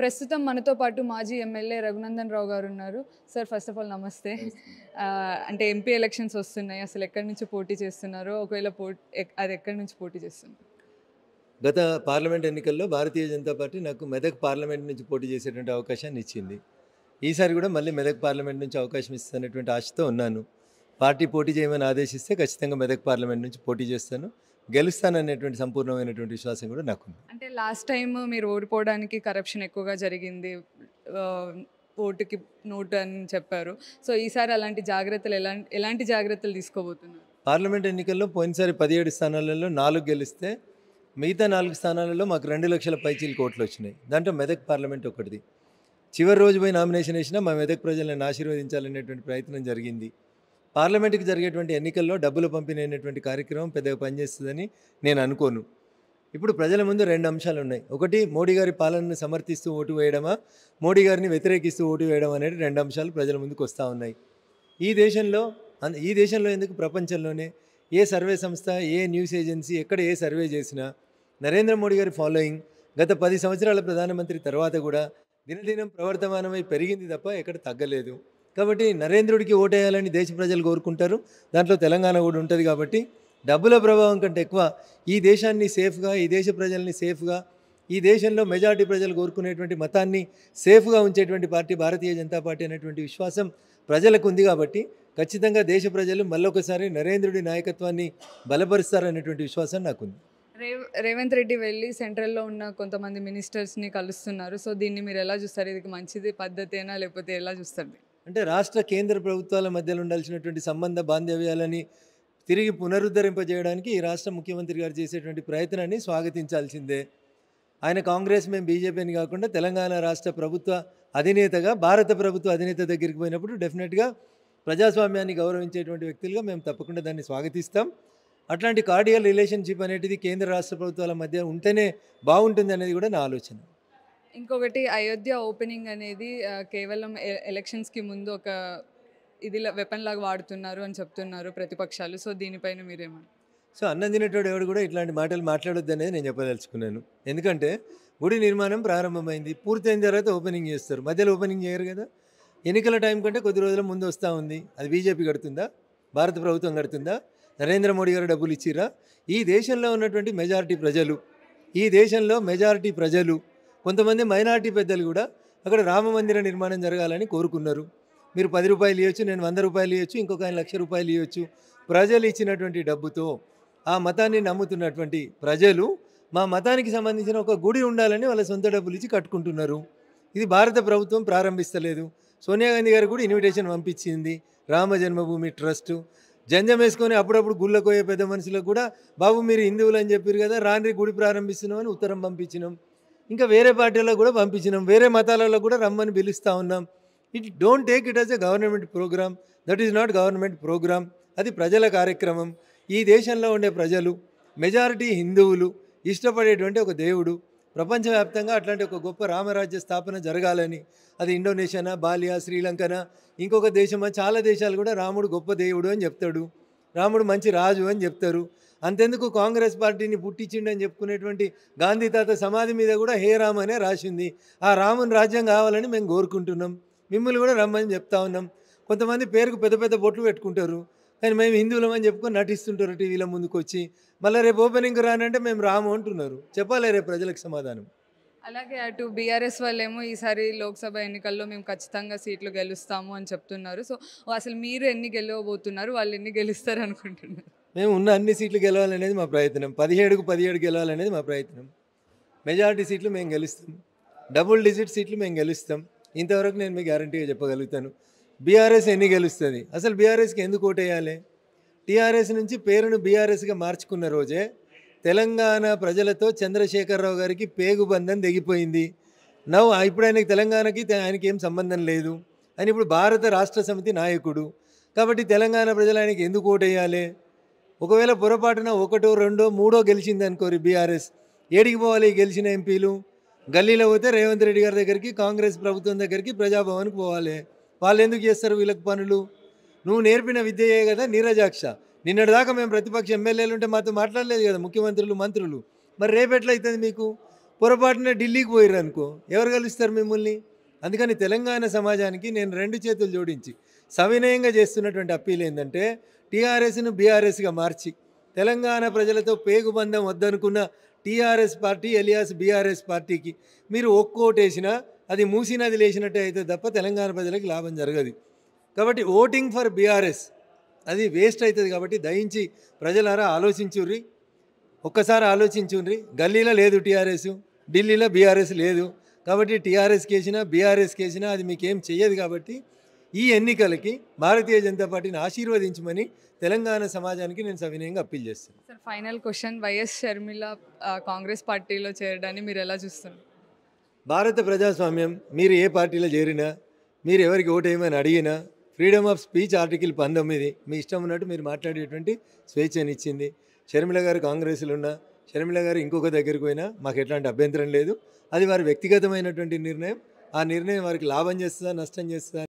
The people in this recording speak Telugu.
ప్రస్తుతం మనతో పాటు మాజీ ఎమ్మెల్యే రఘునందన్ రావు గారు ఉన్నారు సార్ ఫస్ట్ ఆఫ్ ఆల్ నమస్తే అంటే ఎంపీ ఎలక్షన్స్ వస్తున్నాయి అసలు ఎక్కడి నుంచి పోటీ చేస్తున్నారో ఒకవేళ అది ఎక్కడి నుంచి పోటీ చేస్తున్నారు గత పార్లమెంట్ ఎన్నికల్లో భారతీయ జనతా పార్టీ నాకు మెదక్ పార్లమెంట్ నుంచి పోటీ చేసేటువంటి అవకాశాన్ని ఇచ్చింది ఈసారి కూడా మళ్ళీ మెదక్ పార్లమెంట్ నుంచి అవకాశం ఇస్తున్నటువంటి ఆశతో ఉన్నాను పార్టీ పోటీ చేయమని ఆదేశిస్తే ఖచ్చితంగా మెదక్ పార్లమెంట్ నుంచి పోటీ చేస్తాను గెలుస్తాననేటువంటి సంపూర్ణమైనటువంటి విశ్వాసం కూడా నాకు అంటే లాస్ట్ టైం మీరు ఓడిపోవడానికి కరప్షన్ ఎక్కువగా జరిగింది ఓటుకి నోటు అని చెప్పారు సో ఈసారి అలాంటి జాగ్రత్తలు ఎలాంటి ఎలాంటి జాగ్రత్తలు తీసుకోబోతున్నారు పార్లమెంట్ ఎన్నికల్లో పోయినసారి పదిహేడు స్థానాలలో నాలుగు గెలిస్తే మిగతా నాలుగు స్థానాలలో మాకు రెండు లక్షల పైచీలు కోట్లు వచ్చినాయి దాంట్లో మెదక్ పార్లమెంట్ ఒకటిది చివరి రోజు పోయి నామినేషన్ వేసినా మా మెదక్ ప్రజలను ఆశీర్వదించాలనేటువంటి ప్రయత్నం జరిగింది పార్లమెంట్కి జరిగేటువంటి ఎన్నికల్లో డబ్బులు పంపిణీ కార్యక్రమం పెద్దగా పనిచేస్తుందని నేను అనుకోను ఇప్పుడు ప్రజల ముందు రెండు అంశాలు ఉన్నాయి ఒకటి మోడీ గారి పాలనను సమర్థిస్తూ ఓటు వేయడమా మోడీ గారిని వ్యతిరేకిస్తూ ఓటు వేయడం అనేది రెండు అంశాలు ప్రజల ముందుకు వస్తూ ఉన్నాయి ఈ దేశంలో ఈ దేశంలో ఎందుకు ప్రపంచంలోనే ఏ సర్వే సంస్థ ఏ న్యూస్ ఏజెన్సీ ఎక్కడ ఏ సర్వే చేసినా నరేంద్ర మోడీ గారి ఫాలోయింగ్ గత పది సంవత్సరాల ప్రధానమంత్రి తర్వాత కూడా దినదినం ప్రవర్తమానమై పెరిగింది తప్ప ఎక్కడ తగ్గలేదు కాబట్టి నరేంద్రుడికి ఓటేయాలని దేశ ప్రజలు కోరుకుంటారు దాంట్లో తెలంగాణ కూడా ఉంటుంది కాబట్టి డబ్బుల ప్రభావం కంటే ఎక్కువ ఈ దేశాన్ని సేఫ్గా ఈ దేశ ప్రజల్ని సేఫ్గా ఈ దేశంలో మెజార్టీ ప్రజలు కోరుకునేటువంటి మతాన్ని సేఫ్గా ఉంచేటువంటి పార్టీ భారతీయ జనతా పార్టీ అనేటువంటి విశ్వాసం ప్రజలకు ఉంది కాబట్టి ఖచ్చితంగా దేశ ప్రజలు మళ్ళొకసారి నరేంద్రుడి నాయకత్వాన్ని బలపరుస్తారనేటువంటి విశ్వాసం నాకుంది రేవంత్ రెడ్డి వెళ్ళి సెంట్రల్లో ఉన్న కొంతమంది మినిస్టర్స్ని కలుస్తున్నారు సో దీన్ని మీరు ఎలా చూస్తారు ఇది మంచిది పద్ధతేనా లేకపోతే ఎలా చూస్తారు అంటే రాష్ట్ర కేంద్ర ప్రభుత్వాల మధ్యలో ఉండాల్సినటువంటి సంబంధ బాంధవ్యాలని తిరిగి పునరుద్ధరింపజేయడానికి ఈ రాష్ట్ర ముఖ్యమంత్రి గారు చేసేటువంటి ప్రయత్నాన్ని స్వాగతించాల్సిందే ఆయన కాంగ్రెస్ మేము బీజేపీని కాకుండా తెలంగాణ రాష్ట్ర ప్రభుత్వ అధినేతగా భారత ప్రభుత్వ అధినేత దగ్గరికి పోయినప్పుడు డెఫినెట్గా ప్రజాస్వామ్యాన్ని గౌరవించేటువంటి వ్యక్తులుగా మేము తప్పకుండా దాన్ని స్వాగతిస్తాం అట్లాంటి కార్డియల్ రిలేషన్షిప్ అనేటిది కేంద్ర రాష్ట్ర ప్రభుత్వాల మధ్య ఉంటేనే బాగుంటుంది అనేది కూడా నా ఆలోచన ఇంకొకటి అయోధ్య ఓపెనింగ్ అనేది కేవలం ఎలక్షన్స్కి ముందు ఒక ఇది వెపన్ లాగా వాడుతున్నారు అని చెప్తున్నారు ప్రతిపక్షాలు సో దీనిపైన మీరేమో సో అన్నం తినేటోడు ఎవడు కూడా ఇట్లాంటి మాటలు మాట్లాడొద్దు అనేది నేను చెప్పదలుచుకున్నాను ఎందుకంటే గుడి నిర్మాణం ప్రారంభమైంది పూర్తయిన తర్వాత ఓపెనింగ్ చేస్తారు మధ్యలో ఓపెనింగ్ చేయరు కదా ఎన్నికల టైం కంటే కొద్ది రోజుల ముందు వస్తూ ఉంది అది బీజేపీ కడుతుందా భారత ప్రభుత్వం కడుతుందా నరేంద్ర మోడీ గారు డబ్బులు ఇచ్చిరా ఈ దేశంలో ఉన్నటువంటి మెజారిటీ ప్రజలు ఈ దేశంలో మెజారిటీ ప్రజలు కొంతమంది మైనార్టీ పెద్దలు కూడా అక్కడ రామ మందిర నిర్మాణం జరగాలని కోరుకున్నారు మీరు పది రూపాయలు ఇవ్వచ్చు నేను వంద రూపాయలు ఇవ్వచ్చు ఇంకొక ఆయన లక్ష రూపాయలు ఇవ్వచ్చు ప్రజలు ఇచ్చినటువంటి డబ్బుతో ఆ మతాన్ని నమ్ముతున్నటువంటి ప్రజలు మా మతానికి సంబంధించిన ఒక గుడి ఉండాలని వాళ్ళ సొంత డబ్బులు ఇచ్చి కట్టుకుంటున్నారు ఇది భారత ప్రభుత్వం ప్రారంభిస్తలేదు సోనియా గాంధీ గారు కూడా ఇన్విటేషన్ పంపించింది రామ జన్మభూమి ట్రస్టు జంజం వేసుకొని అప్పుడప్పుడు గుళ్ళకోయే పెద్ద మనుషులకు కూడా బాబు మీరు హిందువులు అని చెప్పారు కదా రాండ్రి గుడి ప్రారంభిస్తున్నామని ఉత్తరం పంపించినాం ఇంకా వేరే పార్టీలో కూడా పంపించినాం వేరే మతాలలో కూడా రమ్మని పిలుస్తూ ఉన్నాం it don't take it as a government program that is not government program అది ప్రజల కార్యక్రమం ఈ దేశంలో ఉండే ప్రజలు మెజారిటీ హిందువులు ఇష్టపడేటువంటి ఒక దేవుడు ప్రపంచవ్యాప్తంగా అట్లాంటి ఒక గొప్ప రామరాజ్య స్థాపన జరగాలని అది ఇండోనేషియానా బాలియా శ్రీలంకనా ఇంకొక దేశమా చాలా దేశాలు కూడా రాముడు గొప్ప దేవుడు అని చెప్తాడు రాముడు మంచి రాజు అని చెప్తారు అంతెందుకు కాంగ్రెస్ పార్టీని పుట్టించిండని చెప్పుకునేటువంటి గాంధీ తాత సమాధి మీద కూడా హే రామ్ అనే రాసింది ఆ రాముని రాజ్యం కావాలని మేము కోరుకుంటున్నాం మిమ్మల్ని కూడా రమ్మని చెప్తా ఉన్నాం కొంతమంది పేరుకు పెద్ద పెద్ద బొట్లు పెట్టుకుంటారు కానీ మేము హిందువులం అని చెప్పుకొని నటిస్తుంటారు టీవీల ముందుకు వచ్చి మళ్ళీ రేపు ఓపెనింగ్ రానంటే మేము రాము అంటున్నారు చెప్పాలి రేపు ప్రజలకు సమాధానం అలాగే అటు బీఆర్ఎస్ వాళ్ళేమో ఈసారి లోక్సభ ఎన్నికల్లో మేము ఖచ్చితంగా సీట్లు గెలుస్తాము అని చెప్తున్నారు సో అసలు మీరు ఎన్ని గెలవబోతున్నారు వాళ్ళు ఎన్ని గెలుస్తారు అనుకుంటున్నారు మేము ఉన్న అన్ని సీట్లు గెలవాలనేది మా ప్రయత్నం పదిహేడుకు పదిహేడు గెలవాలనేది మా ప్రయత్నం మెజారిటీ సీట్లు మేము గెలుస్తాం డబుల్ డిజిట్ సీట్లు మేము గెలుస్తాం ఇంతవరకు నేను మీకు గ్యారంటీగా చెప్పగలుగుతాను బీఆర్ఎస్ ఎన్ని గెలుస్తుంది అసలు బీఆర్ఎస్కి ఎందుకు ఓటేయాలి టీఆర్ఎస్ నుంచి పేరును బీఆర్ఎస్గా మార్చుకున్న రోజే తెలంగాణ ప్రజలతో చంద్రశేఖరరావు గారికి పేగుబంధం తెగిపోయింది నవ్వు ఇప్పుడు ఆయనకి తెలంగాణకి ఆయనకి ఏం సంబంధం లేదు అని ఇప్పుడు భారత రాష్ట్ర సమితి నాయకుడు కాబట్టి తెలంగాణ ప్రజలు ఆయనకి ఎందుకు ఓటేయాలి ఒకవేళ పొరపాటున ఒకటో రెండో మూడో గెలిచింది అనుకోరు బీఆర్ఎస్ ఏడికి పోవాలి గెలిచిన ఎంపీలు గల్లీలో పోతే రేవంత్ రెడ్డి గారి దగ్గరికి కాంగ్రెస్ ప్రభుత్వం దగ్గరికి ప్రజాభవన్కి పోవాలి వాళ్ళు ఎందుకు చేస్తారు వీళ్ళకి పనులు నువ్వు నేర్పిన విద్యయే కదా నీరజాక్ష నిన్నటిదాకా మేము ప్రతిపక్ష ఎమ్మెల్యేలు ఉంటే మాతో మాట్లాడలేదు కదా ముఖ్యమంత్రులు మంత్రులు మరి రేపెట్లయితుంది మీకు పొరపాటునే ఢిల్లీకి పోయిర్రు అనుకో ఎవరు కలుస్తారు మిమ్మల్ని అందుకని తెలంగాణ సమాజానికి నేను రెండు చేతులు జోడించి సవినయంగా చేస్తున్నటువంటి అప్పీల్ ఏంటంటే టీఆర్ఎస్ను బీఆర్ఎస్గా మార్చి తెలంగాణ ప్రజలతో పేగుబంధం వద్దనుకున్న టీఆర్ఎస్ పార్టీ ఎలియాస్ బీఆర్ఎస్ పార్టీకి మీరు వేసినా అది మూసినది లేచినట్టే అయితే తప్ప తెలంగాణ ప్రజలకు లాభం జరగదు కాబట్టి ఓటింగ్ ఫర్ బీఆర్ఎస్ అది వేస్ట్ అవుతుంది కాబట్టి దయించి ప్రజలారా ఆలోచించుర్రి ఒక్కసారి ఆలోచించుర్రి గల్లీలో లేదు టీఆర్ఎస్ ఢిల్లీలో బీఆర్ఎస్ లేదు కాబట్టి టీఆర్ఎస్ కేసినా బీఆర్ఎస్ కేసినా అది మీకేం చేయదు కాబట్టి ఈ ఎన్నికలకి భారతీయ జనతా పార్టీని ఆశీర్వదించమని తెలంగాణ సమాజానికి నేను సవినయంగా అప్పీల్ చేస్తాను sir final question YS Sharmila Congress పార్టీలో చేరడాన్ని మీరు ఎలా చూస్తున్నారు భారత ప్రజాస్వామ్యం మీరు ఏ పార్టీలో చేరినా మీరు ఎవరికి ఓటేయమని అడిగినా ఫ్రీడమ్ ఆఫ్ స్పీచ్ ఆర్టికల్ పంతొమ్మిది మీ ఇష్టం ఉన్నట్టు మీరు మాట్లాడేటువంటి ఇచ్చింది షర్మిల గారు కాంగ్రెస్లో ఉన్న షర్మిల గారు ఇంకొక దగ్గరికి పోయినా మాకు ఎట్లాంటి అభ్యంతరం లేదు అది వారి వ్యక్తిగతమైనటువంటి నిర్ణయం ఆ నిర్ణయం వారికి లాభం చేస్తుందా నష్టం చేస్తుందా